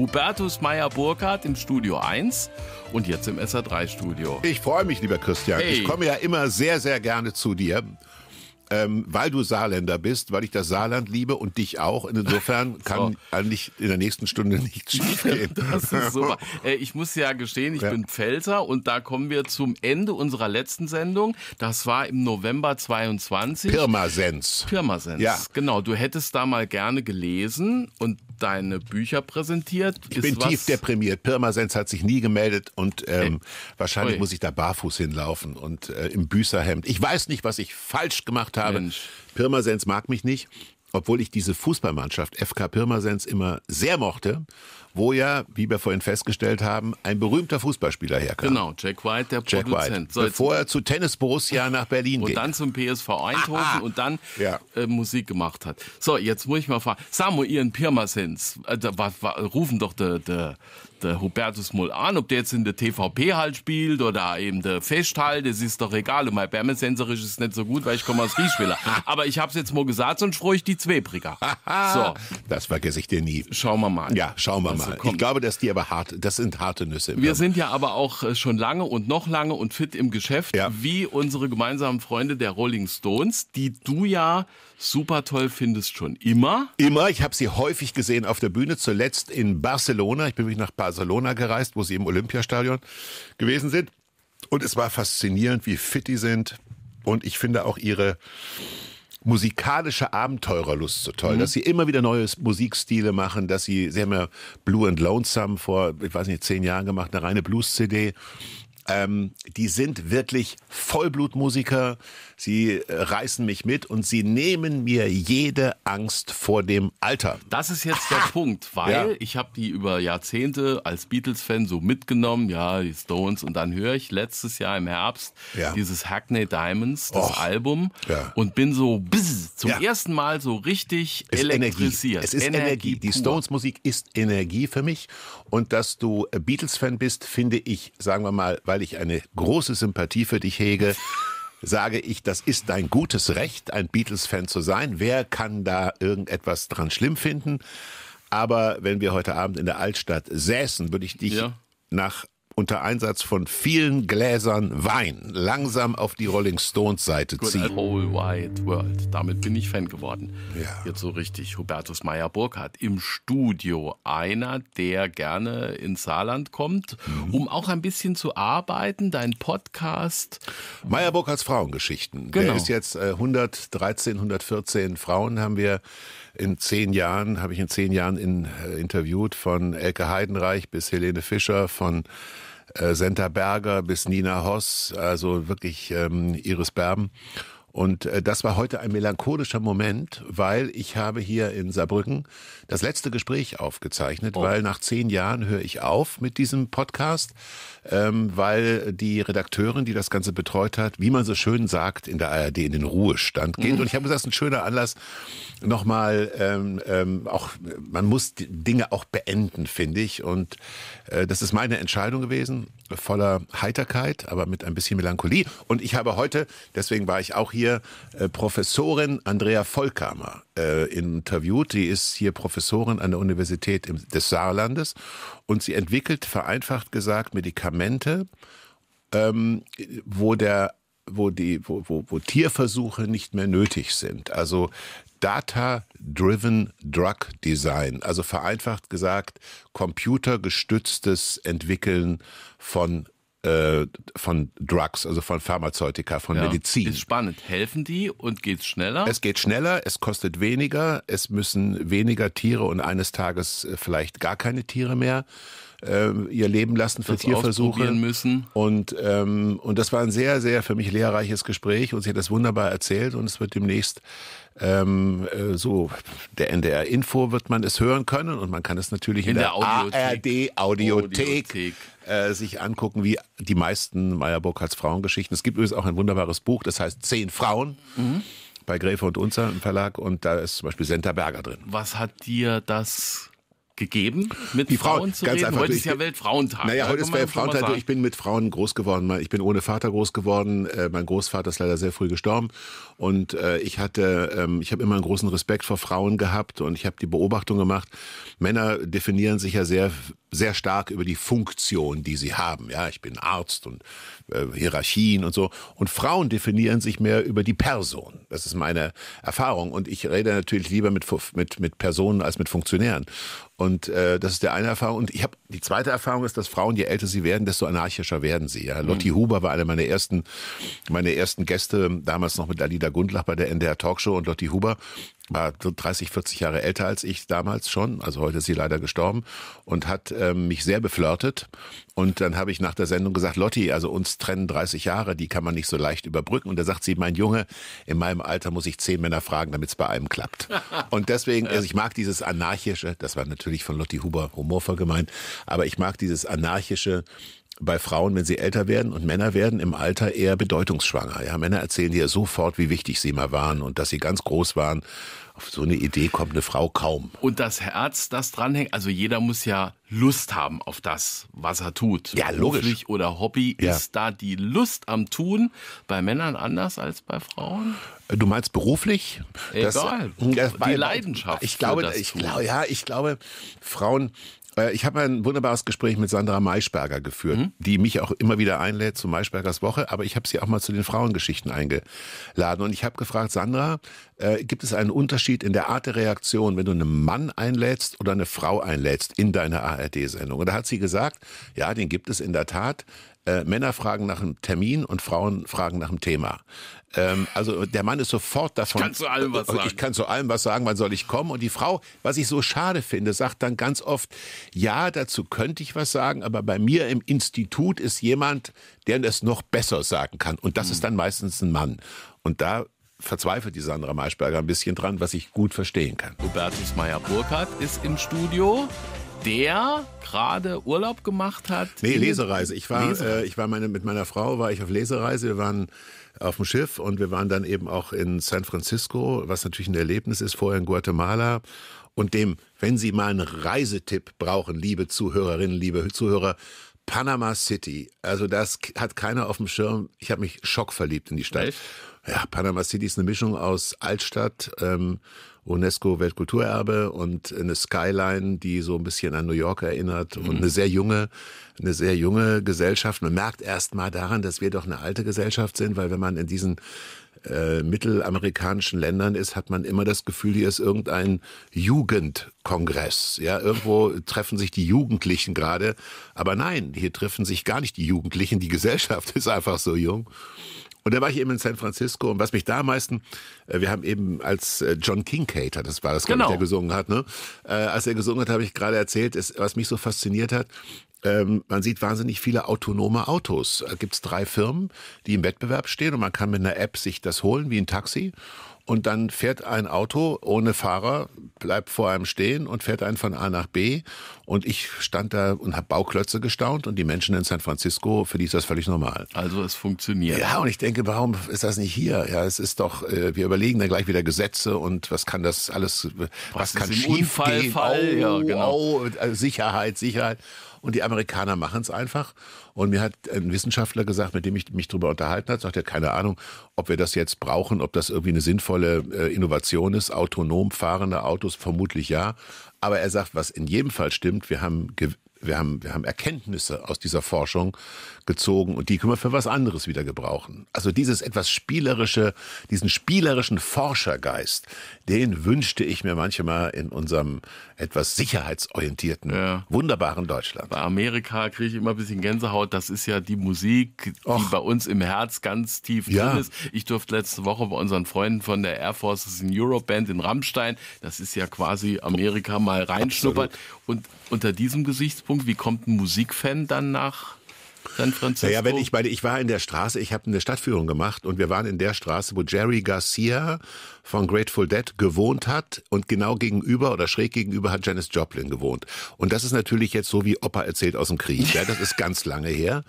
Hubertus Meyer-Burkhardt im Studio 1 und jetzt im sa 3 studio Ich freue mich, lieber Christian. Hey. Ich komme ja immer sehr, sehr gerne zu dir ähm, weil du Saarländer bist, weil ich das Saarland liebe und dich auch. Insofern kann so. eigentlich in der nächsten Stunde nichts schiefgehen. Das ist super. Äh, ich muss ja gestehen, ich ja. bin Pfälzer und da kommen wir zum Ende unserer letzten Sendung. Das war im November 22. Pirmasens. Pirmasens. Ja. Genau, du hättest da mal gerne gelesen und deine Bücher präsentiert. Ich ist bin was? tief deprimiert. Pirmasens hat sich nie gemeldet und äh, ähm, hey. wahrscheinlich Oi. muss ich da barfuß hinlaufen und äh, im Büßerhemd. Ich weiß nicht, was ich falsch gemacht habe habe, Mensch. Pirmasens mag mich nicht, obwohl ich diese Fußballmannschaft FK Pirmasens immer sehr mochte, wo ja, wie wir vorhin festgestellt haben, ein berühmter Fußballspieler herkam. Genau, Jack White, der Jack Produzent. White, so, bevor er zu Tennis Borussia nach Berlin und ging. Und dann zum PSV Eindhoven Aha. und dann ja. äh, Musik gemacht hat. So, jetzt muss ich mal fragen, Samuel Pirmasens, äh, da, war, war, rufen doch der de der äh, Hubertus mal an, ob der jetzt in der TVP halt spielt oder eben der Fest das ist doch egal. Und mein Bärmensensorisch ist nicht so gut, weil ich komme aus Rieschwiller. Aber ich habe es jetzt mal gesagt, sonst freue ich die Zwebriger. so. Das vergesse ich dir nie. Schauen wir mal. Ja, schauen wir also, mal. Kommt. Ich glaube, dass die aber hart, das sind harte Nüsse. Wir sind ja aber auch äh, schon lange und noch lange und fit im Geschäft, ja. wie unsere gemeinsamen Freunde der Rolling Stones, die du ja super toll findest schon immer. Immer. Ich habe sie häufig gesehen auf der Bühne, zuletzt in Barcelona. Ich bin mich nach Barcelona Barcelona gereist, wo sie im Olympiastadion gewesen sind. Und es war faszinierend, wie fit die sind. Und ich finde auch ihre musikalische Abenteurerlust so toll, mhm. dass sie immer wieder neue Musikstile machen, dass sie, sie haben ja Blue and Lonesome vor, ich weiß nicht, zehn Jahren gemacht, eine reine Blues-CD. Ähm, die sind wirklich Vollblutmusiker. Sie äh, reißen mich mit und sie nehmen mir jede Angst vor dem Alter. Das ist jetzt Aha. der Punkt, weil ja. ich habe die über Jahrzehnte als Beatles-Fan so mitgenommen, ja, die Stones und dann höre ich letztes Jahr im Herbst ja. dieses Hackney Diamonds, das Och. Album ja. und bin so bzz, zum ersten Mal so richtig es elektrisiert. Energie. Es ist Energie. Energie. Die Stones-Musik ist Energie für mich und dass du Beatles-Fan bist, finde ich, sagen wir mal, weil weil ich eine große Sympathie für dich hege, sage ich, das ist dein gutes Recht, ein Beatles-Fan zu sein. Wer kann da irgendetwas dran schlimm finden? Aber wenn wir heute Abend in der Altstadt säßen, würde ich dich ja. nach unter Einsatz von vielen Gläsern Wein langsam auf die Rolling Stones Seite Good ziehen. Whole Wide World. Damit bin ich Fan geworden. Ja. Jetzt so richtig. Hubertus Meyer Burkhardt im Studio. Einer, der gerne ins Saarland kommt, mhm. um auch ein bisschen zu arbeiten. Dein Podcast. Meyer Burkhardts Frauengeschichten. Genau. Der ist jetzt 113, äh, 114 Frauen haben wir in zehn Jahren, habe ich in zehn Jahren in, äh, interviewt, von Elke Heidenreich bis Helene Fischer, von äh, Senta Berger bis Nina Hoss, also wirklich ähm, Iris Berben. Und äh, das war heute ein melancholischer Moment, weil ich habe hier in Saarbrücken das letzte Gespräch aufgezeichnet, oh. weil nach zehn Jahren höre ich auf mit diesem Podcast, ähm, weil die Redakteurin, die das Ganze betreut hat, wie man so schön sagt, in der ARD in den Ruhestand geht. Mhm. Und ich habe gesagt, das ist ein schöner Anlass, nochmal ähm, ähm, auch, man muss Dinge auch beenden, finde ich. Und äh, das ist meine Entscheidung gewesen, voller Heiterkeit, aber mit ein bisschen Melancholie. Und ich habe heute, deswegen war ich auch hier, hier äh, Professorin Andrea Vollkamer äh, interviewt. Die ist hier Professorin an der Universität des Saarlandes und sie entwickelt vereinfacht gesagt Medikamente, ähm, wo der wo die wo, wo, wo Tierversuche nicht mehr nötig sind. Also Data-Driven Drug Design, also vereinfacht gesagt computergestütztes Entwickeln von äh, von Drugs, also von Pharmazeutika, von ja. Medizin. Ist spannend. Helfen die und geht's schneller? Es geht schneller, es kostet weniger, es müssen weniger Tiere und eines Tages äh, vielleicht gar keine Tiere mehr äh, ihr Leben lassen für das Tierversuche. Müssen. Und, ähm, und das war ein sehr, sehr für mich lehrreiches Gespräch und sie hat das wunderbar erzählt und es wird demnächst ähm, äh, so der NDR Info wird man es hören können und man kann es natürlich in, in der, der ARD Audiothek, Audiothek äh, sich angucken, wie die meisten Meyer Burkhardts Frauengeschichten. Es gibt übrigens auch ein wunderbares Buch, das heißt Zehn Frauen. Mhm. Bei Gräfe und Unzer im Verlag und da ist zum Beispiel Senta Berger drin. Was hat dir das gegeben, mit die Frauen, Frauen zu ganz reden. Einfach, heute ist ja Weltfrauentag. Naja, heute ist Weltfrauentag. Ich bin mit Frauen groß geworden. Ich bin ohne Vater groß geworden. Äh, mein Großvater ist leider sehr früh gestorben. Und äh, ich hatte, ähm, ich habe immer einen großen Respekt vor Frauen gehabt und ich habe die Beobachtung gemacht. Männer definieren sich ja sehr sehr stark über die Funktion, die sie haben. Ja, ich bin Arzt und äh, Hierarchien und so. Und Frauen definieren sich mehr über die Person. Das ist meine Erfahrung. Und ich rede natürlich lieber mit, mit, mit Personen als mit Funktionären. Und äh, das ist der eine Erfahrung. Und ich habe die zweite Erfahrung ist, dass Frauen, je älter sie werden, desto anarchischer werden sie. Ja? Lotti mhm. Huber war eine meiner ersten, meine ersten Gäste damals noch mit Alida Gundlach bei der NDR Talkshow. Und Lotti Huber war so 30, 40 Jahre älter als ich damals schon, also heute ist sie leider gestorben und hat ähm, mich sehr beflirtet. Und dann habe ich nach der Sendung gesagt, Lotti, also uns trennen 30 Jahre, die kann man nicht so leicht überbrücken. Und da sagt sie, mein Junge, in meinem Alter muss ich zehn Männer fragen, damit es bei einem klappt. und deswegen, also ich mag dieses anarchische, das war natürlich von Lotti Huber humorvoll gemeint, aber ich mag dieses anarchische, bei Frauen, wenn sie älter werden und Männer werden im Alter eher bedeutungsschwanger. Ja, Männer erzählen dir sofort, wie wichtig sie mal waren und dass sie ganz groß waren. Auf so eine Idee kommt eine Frau kaum. Und das Herz, das dranhängt, also jeder muss ja Lust haben auf das, was er tut. Ja, logisch. Beruflich oder Hobby ja. ist da die Lust am Tun bei Männern anders als bei Frauen? Du meinst beruflich? Egal. Das, das die Leidenschaft. Ich glaube, ich glaube, ja, ich glaube, Frauen ich habe ein wunderbares Gespräch mit Sandra Maischberger geführt, mhm. die mich auch immer wieder einlädt zu Maischbergers Woche, aber ich habe sie auch mal zu den Frauengeschichten eingeladen. Und ich habe gefragt, Sandra, äh, gibt es einen Unterschied in der Art der Reaktion, wenn du einen Mann einlädst oder eine Frau einlädst in deine ARD-Sendung? Und da hat sie gesagt, ja, den gibt es in der Tat. Äh, Männer fragen nach einem Termin und Frauen fragen nach einem Thema. Ähm, also der Mann ist sofort davon. Ich kann zu allem was äh, sagen. Ich kann zu allem was sagen, wann soll ich kommen? Und die Frau, was ich so schade finde, sagt dann ganz oft, ja, dazu könnte ich was sagen, aber bei mir im Institut ist jemand, der das noch besser sagen kann. Und das mhm. ist hm. dann meistens ein Mann. Und da verzweifelt die Sandra Maischberger ein bisschen dran, was ich gut verstehen kann. Hubertus Meyer-Burkhardt ist im Studio der gerade Urlaub gemacht hat? Nee, Lesereise. Ich war, Lesereise. Äh, ich war meine, mit meiner Frau war ich auf Lesereise. Wir waren auf dem Schiff und wir waren dann eben auch in San Francisco, was natürlich ein Erlebnis ist, vorher in Guatemala. Und dem, wenn Sie mal einen Reisetipp brauchen, liebe Zuhörerinnen, liebe Zuhörer, Panama City. Also das hat keiner auf dem Schirm. Ich habe mich schockverliebt in die Stadt. Echt? ja, Panama City ist eine Mischung aus Altstadt, ähm, UNESCO-Weltkulturerbe und eine Skyline, die so ein bisschen an New York erinnert mhm. und eine sehr junge, eine sehr junge Gesellschaft. Man merkt erst mal daran, dass wir doch eine alte Gesellschaft sind, weil wenn man in diesen äh, mittelamerikanischen Ländern ist, hat man immer das Gefühl, hier ist irgendein Jugendkongress. Ja, irgendwo treffen sich die Jugendlichen gerade. Aber nein, hier treffen sich gar nicht die Jugendlichen. Die Gesellschaft ist einfach so jung. Und da war ich eben in San Francisco und was mich da am meisten, äh, wir haben eben als äh, John King Kincaid, das war das, genau. ich, der gesungen hat, ne? Äh, als er gesungen hat, habe ich gerade erzählt, ist, was mich so fasziniert hat, ähm, man sieht wahnsinnig viele autonome Autos. Da gibt es drei Firmen, die im Wettbewerb stehen und man kann mit einer App sich das holen wie ein Taxi und dann fährt ein Auto ohne Fahrer, bleibt vor einem stehen und fährt einen von A nach B. Und ich stand da und habe Bauklötze gestaunt und die Menschen in San Francisco, für die ist das völlig normal. Also es funktioniert. Ja, und ich denke, warum ist das nicht hier? Ja, es ist doch, äh, wir überlegen dann gleich wieder Gesetze und was kann das alles, was, was kann schief gehen? Oh, ja, genau. Oh, Sicherheit, Sicherheit und die Amerikaner machen es einfach. Und mir hat ein Wissenschaftler gesagt, mit dem ich mich darüber unterhalten hat, sagt er, keine Ahnung, ob wir das jetzt brauchen, ob das irgendwie eine sinnvolle äh, Innovation ist. Autonom fahrende Autos vermutlich ja. Aber er sagt, was in jedem Fall stimmt, wir haben wir haben, wir haben Erkenntnisse aus dieser Forschung gezogen und die können wir für was anderes wieder gebrauchen. Also dieses etwas spielerische, diesen spielerischen Forschergeist, den wünschte ich mir manchmal in unserem etwas sicherheitsorientierten, ja. wunderbaren Deutschland. Bei Amerika kriege ich immer ein bisschen Gänsehaut. Das ist ja die Musik, die Och. bei uns im Herz ganz tief ja. drin ist. Ich durfte letzte Woche bei unseren Freunden von der Air Forces in Europe Band in Rammstein, das ist ja quasi Amerika mal reinschnuppern. Absolut. Und unter diesem Gesichtspunkt, wie kommt ein Musikfan dann nach San Francisco? Naja, wenn ich meine, ich war in der Straße, ich habe eine Stadtführung gemacht und wir waren in der Straße, wo Jerry Garcia von Grateful Dead gewohnt hat und genau gegenüber oder schräg gegenüber hat Janis Joplin gewohnt. Und das ist natürlich jetzt so wie Opa erzählt aus dem Krieg. Ja, das ist ganz lange her.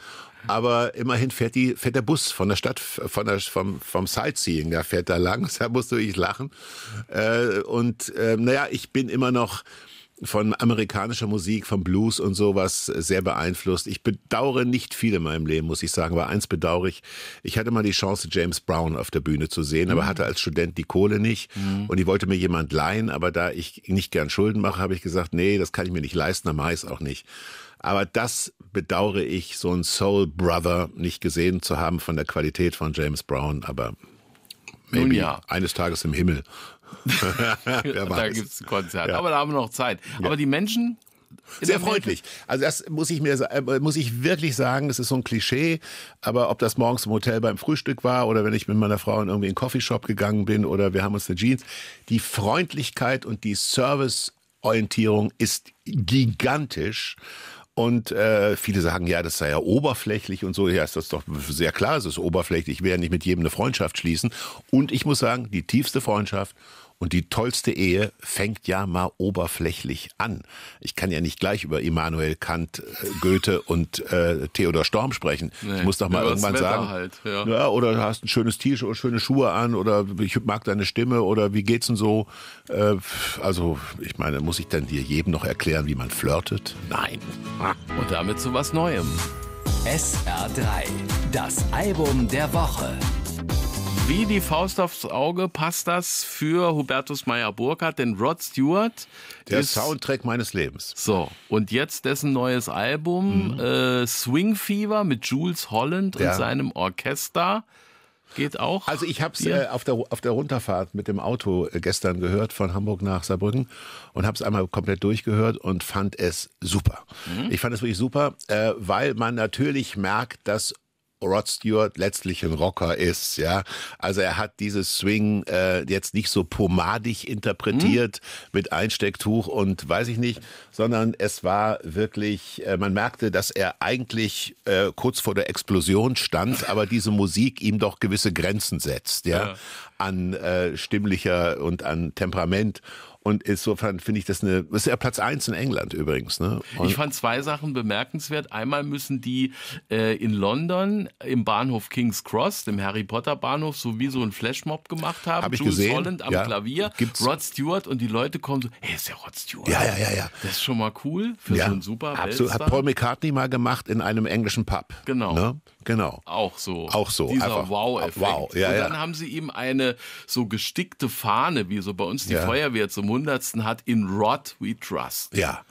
Aber immerhin fährt, die, fährt der Bus von der Stadt, von der, vom, vom Sightseeing, da fährt da lang, da musst du ich lachen. Äh, und äh, naja, ich bin immer noch, von amerikanischer Musik, von Blues und sowas sehr beeinflusst. Ich bedauere nicht viel in meinem Leben, muss ich sagen, aber eins bedauere ich. Ich hatte mal die Chance, James Brown auf der Bühne zu sehen, mhm. aber hatte als Student die Kohle nicht mhm. und die wollte mir jemand leihen, aber da ich nicht gern Schulden mache, habe ich gesagt, nee, das kann ich mir nicht leisten, am mache auch nicht. Aber das bedauere ich, so einen Soul Brother nicht gesehen zu haben von der Qualität von James Brown, aber maybe ja. eines Tages im Himmel. da gibt es ein Konzert. Ja. Aber da haben wir noch Zeit. Ja. Aber die Menschen, sehr freundlich. Also das muss ich mir äh, muss ich wirklich sagen, das ist so ein Klischee, aber ob das morgens im Hotel beim Frühstück war oder wenn ich mit meiner Frau in irgendwie einen Coffeeshop gegangen bin oder wir haben uns eine Jeans, die Freundlichkeit und die Serviceorientierung ist gigantisch. Und äh, viele sagen, ja, das sei ja oberflächlich und so. Ja, ist das doch sehr klar, es ist oberflächlich. Ich werde nicht mit jedem eine Freundschaft schließen. Und ich muss sagen, die tiefste Freundschaft und die tollste Ehe fängt ja mal oberflächlich an. Ich kann ja nicht gleich über Immanuel Kant, äh, Goethe und äh, Theodor Storm sprechen. Nee, ich muss doch mal irgendwann sagen, halt, ja. ja. oder du hast ein schönes T-Shirt oder schöne Schuhe an oder ich mag deine Stimme oder wie geht's denn so? Äh, also ich meine, muss ich denn dir jedem noch erklären, wie man flirtet? Nein. Und damit zu was Neuem. SR3, das Album der Woche. Wie die Faust aufs Auge passt das für Hubertus Meyer-Burkhardt, denn Rod Stewart. Der Soundtrack meines Lebens. So, und jetzt dessen neues Album mhm. äh, Swing Fever mit Jules Holland ja. und seinem Orchester. Geht auch. Also ich habe es äh, auf, der, auf der Runterfahrt mit dem Auto äh, gestern gehört von Hamburg nach Saarbrücken und habe es einmal komplett durchgehört und fand es super. Mhm. Ich fand es wirklich super, äh, weil man natürlich merkt, dass Rod Stewart letztlich ein Rocker ist, ja. Also er hat dieses Swing äh, jetzt nicht so pomadig interpretiert mhm. mit Einstecktuch und weiß ich nicht, sondern es war wirklich, äh, man merkte, dass er eigentlich äh, kurz vor der Explosion stand, aber diese Musik ihm doch gewisse Grenzen setzt, ja, ja. an äh, stimmlicher und an Temperament. Und insofern finde ich das eine, das ist ja Platz 1 in England übrigens. Ne? ich fand zwei Sachen bemerkenswert. Einmal müssen die äh, in London im Bahnhof King's Cross, dem Harry Potter Bahnhof, sowieso einen Flashmob gemacht haben. Hab ich Jules gesehen. Holland am ja. Klavier, Gibt's. Rod Stewart und die Leute kommen so, hey, ist ja Rod Stewart. Ja, ja, ja. ja. Das ist schon mal cool für ja. so einen super Absolut. Hat Paul McCartney mal gemacht in einem englischen Pub. Genau. Ne? Genau. Auch so. Auch so. Dieser Wow-Effekt. Wow. Ja, und dann ja. haben sie ihm eine so gestickte Fahne, wie so bei uns die ja. Feuerwehr zum Hundertsten hat, in Rot We Trust. Ja.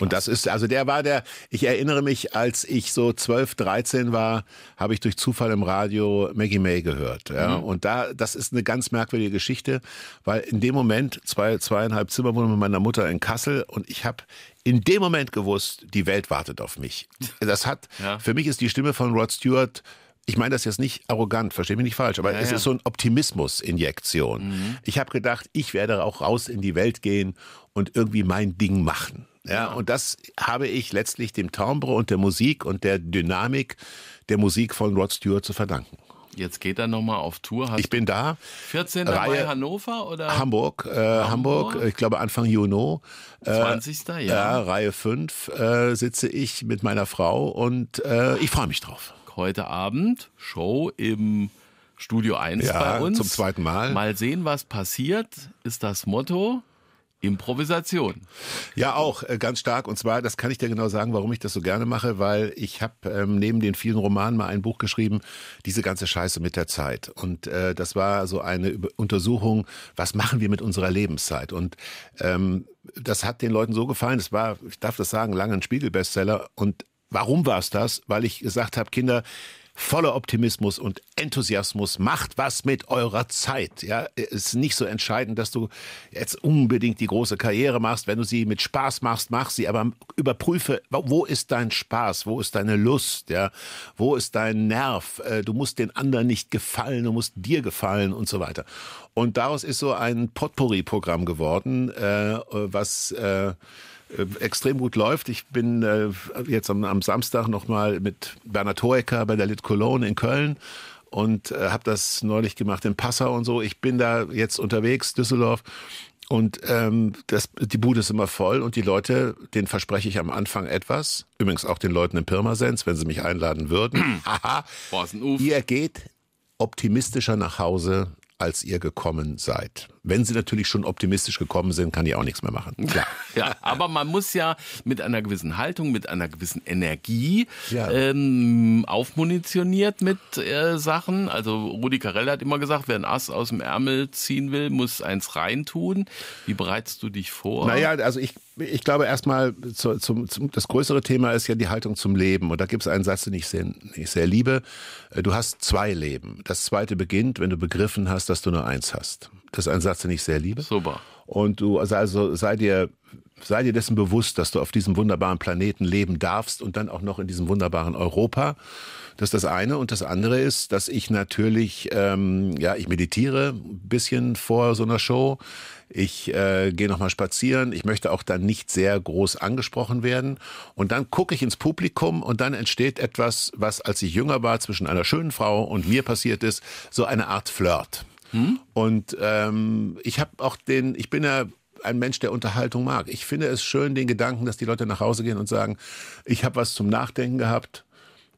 Und das ist, also der war der, ich erinnere mich, als ich so 12, 13 war, habe ich durch Zufall im Radio Maggie May gehört. Ja? Mhm. Und da, das ist eine ganz merkwürdige Geschichte, weil in dem Moment, zwei, zweieinhalb Zimmer wohnen mit meiner Mutter in Kassel und ich habe in dem Moment gewusst, die Welt wartet auf mich. Das hat, ja. für mich ist die Stimme von Rod Stewart ich meine das jetzt nicht arrogant, verstehe mich nicht falsch, aber ja, es ja. ist so ein Optimismus-Injektion. Mhm. Ich habe gedacht, ich werde auch raus in die Welt gehen und irgendwie mein Ding machen. Ja, und das habe ich letztlich dem Timbre und der Musik und der Dynamik der Musik von Rod Stewart zu verdanken. Jetzt geht er nochmal auf Tour. Hast ich bin da. 14. Reihe Mai Hannover oder? Hamburg, äh, Hamburg, Hamburg, ich glaube Anfang Juni. Äh, 20. Ja. ja. Reihe 5 äh, sitze ich mit meiner Frau und äh, ich freue mich drauf. Heute Abend Show im Studio 1 ja, bei uns. Zum zweiten Mal. Mal sehen, was passiert, ist das Motto. Improvisation. Ja, auch äh, ganz stark. Und zwar, das kann ich dir genau sagen, warum ich das so gerne mache, weil ich habe ähm, neben den vielen Romanen mal ein Buch geschrieben, diese ganze Scheiße mit der Zeit. Und äh, das war so eine Untersuchung, was machen wir mit unserer Lebenszeit? Und ähm, das hat den Leuten so gefallen. Es war, ich darf das sagen, lange ein Spiegelbestseller. Und warum war es das? Weil ich gesagt habe, Kinder, voller Optimismus und Enthusiasmus. Macht was mit eurer Zeit. Ja, es ist nicht so entscheidend, dass du jetzt unbedingt die große Karriere machst. Wenn du sie mit Spaß machst, mach sie. Aber überprüfe, wo ist dein Spaß? Wo ist deine Lust? Ja, wo ist dein Nerv? Äh, du musst den anderen nicht gefallen. Du musst dir gefallen und so weiter. Und daraus ist so ein Potpourri-Programm geworden, äh, was äh, äh, extrem gut läuft. Ich bin äh, jetzt am, am Samstag nochmal mit Bernhard Hoeker bei der Lit Cologne in Köln und äh, habe das neulich gemacht in Passau und so. Ich bin da jetzt unterwegs, Düsseldorf. Und ähm, das, die Bude ist immer voll und die Leute, denen verspreche ich am Anfang etwas. Übrigens auch den Leuten in Pirmasens, wenn sie mich einladen würden. Haha. Ihr geht optimistischer nach Hause, als ihr gekommen seid. Wenn sie natürlich schon optimistisch gekommen sind, kann ich auch nichts mehr machen. Klar. ja, aber man muss ja mit einer gewissen Haltung, mit einer gewissen Energie ja. ähm, aufmunitioniert mit äh, Sachen. Also Rudi Carell hat immer gesagt, wer ein Ass aus dem Ärmel ziehen will, muss eins reintun. Wie bereitest du dich vor? Naja, also ich, ich glaube erstmal, zu, zum, zum, das größere Thema ist ja die Haltung zum Leben. Und da gibt es einen Satz, den ich sehr, ich sehr liebe. Äh, du hast zwei Leben. Das zweite beginnt, wenn du begriffen hast, hast, dass du nur eins hast. Das ist ein Satz, den ich sehr liebe. Super. Und du, also, also sei dir, sei dir dessen bewusst, dass du auf diesem wunderbaren Planeten leben darfst und dann auch noch in diesem wunderbaren Europa. Das ist das eine. Und das andere ist, dass ich natürlich, ähm, ja, ich meditiere ein bisschen vor so einer Show. Ich äh, gehe nochmal spazieren. Ich möchte auch dann nicht sehr groß angesprochen werden. Und dann gucke ich ins Publikum und dann entsteht etwas, was, als ich jünger war, zwischen einer schönen Frau und mir passiert ist, so eine Art Flirt. Hm? Und ähm, ich habe auch den, ich bin ja ein Mensch, der Unterhaltung mag. Ich finde es schön, den Gedanken, dass die Leute nach Hause gehen und sagen, ich habe was zum Nachdenken gehabt.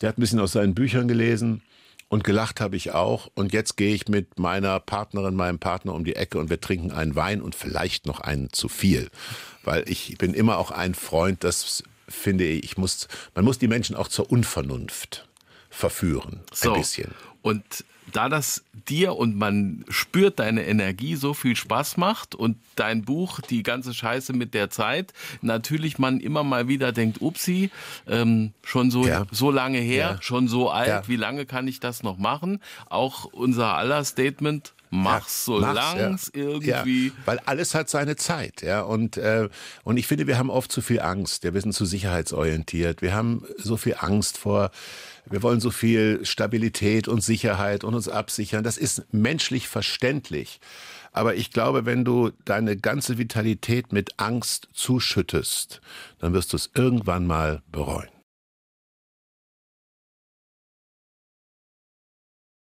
Der hat ein bisschen aus seinen Büchern gelesen und gelacht habe ich auch. Und jetzt gehe ich mit meiner Partnerin, meinem Partner um die Ecke und wir trinken einen Wein und vielleicht noch einen zu viel. Weil ich bin immer auch ein Freund, das finde ich, muss, man muss die Menschen auch zur Unvernunft verführen. So. Ein bisschen. Und da das dir und man spürt deine Energie so viel Spaß macht und dein Buch, die ganze Scheiße mit der Zeit, natürlich man immer mal wieder denkt, upsi, ähm, schon so, ja. so lange her, ja. schon so alt, ja. wie lange kann ich das noch machen? Auch unser aller Statement, Mach's, solang's ja. irgendwie. Ja, weil alles hat seine Zeit, ja. Und, äh, und ich finde, wir haben oft zu viel Angst. Ja, wir sind zu sicherheitsorientiert. Wir haben so viel Angst vor, wir wollen so viel Stabilität und Sicherheit und uns absichern. Das ist menschlich verständlich. Aber ich glaube, wenn du deine ganze Vitalität mit Angst zuschüttest, dann wirst du es irgendwann mal bereuen.